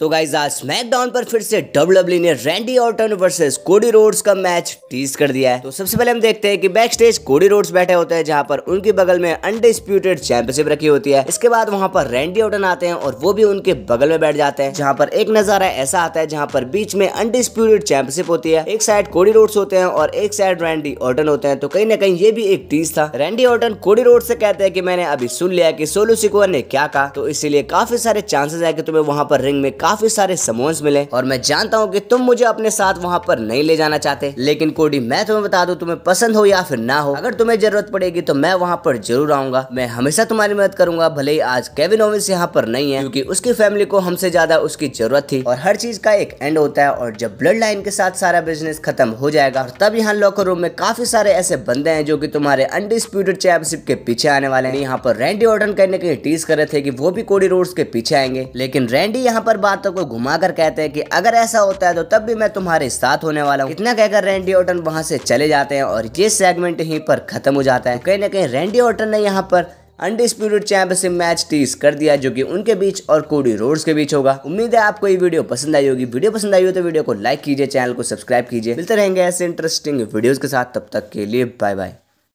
तो गाइज आज स्मैकडाउन पर फिर से डब्ल्यू e ने Randy Orton versus Cody Rhodes का मैच टीज कर दिया है तो सबसे पहले हम देखते हैं कि बैक स्टेज कोडी रोड्स बैठे होते हैं जहां पर उनके बगल में अनडिस्प्यूटेड चैंपियनशिप रखी होती है इसके बाद वहां पर रैंडी ऑर्टन आते हैं और वो भी उनके बगल में बैठ जाते हैं जहाँ पर एक नजारा ऐसा आता है जहाँ पर बीच में अनडिस्प्यूटेड चैंपियनशिप होती है एक साइड कोडी रोड्स होते हैं और एक साइड रैंडी ऑर्टन होते हैं तो कहीं ना कहीं ये भी एक टीज था रैंडी ऑर्टन कोडी रोड से कहते हैं की मैंने अभी सुन लिया की सोलू सिकोर ने क्या कहा तो इसीलिए काफी सारे चांसेस है की तुम्हें वहाँ पर रिंग में काफी सारे समोन्स मिले और मैं जानता हूँ की तुम मुझे अपने साथ वहाँ पर नहीं ले जाना चाहते लेकिन कोडी मैं तुम्हें बता दू तुम्हें पसंद हो या फिर ना हो अगर तुम्हें जरूरत पड़ेगी तो मैं वहाँ पर जरूर आऊंगा मैं हमेशा तुम्हारी मदद करूंगा भले ही आज केविन ओविस यहाँ पर नहीं है क्योंकि उसकी फैमिली को हमसे ज्यादा उसकी जरूरत थी और हर चीज का एक एंड होता है और जब ब्लड लाइन के साथ सारा बिजनेस खत्म हो जाएगा और तब यहाँ लॉकर रूम में काफी सारे ऐसे बंदे हैं जो कि तुम्हारे अनडिस्प्यूटेड चैंपियनशिप के पीछे आने वाले हैं यहाँ पर रैंडी ऑर्डर करने के टीज कर रहे थे कि वो भी कोडी रोड्स के पीछे आएंगे लेकिन रैंडी यहाँ पर बात बातों तो को घुमाकर कहते हैं कि अगर ऐसा होता है तो तब भी मैं तुम्हारे साथ होने वाला हूँ इतना कहकर रेंडी ऑर्टन वहाँ से चले जाते हैं और ये सेगमेंट यहीं पर खत्म हो जाता है कहीं ना कहीं रेंडी ऑर्टन ने यहाँ पर अनडिस्प्यूटेड चैंपियनशिप मैच टीज कर दिया जो कि उनके बीच और कोडी रोड्स के बीच होगा उम्मीद है आपको ये वीडियो पसंद आई होगी वीडियो पसंद आई हो तो वीडियो को लाइक कीजिए चैनल को सब्सक्राइब कीजिए मिलते रहेंगे ऐसे इंटरेस्टिंग वीडियोस के साथ तब तक के लिए बाय बाय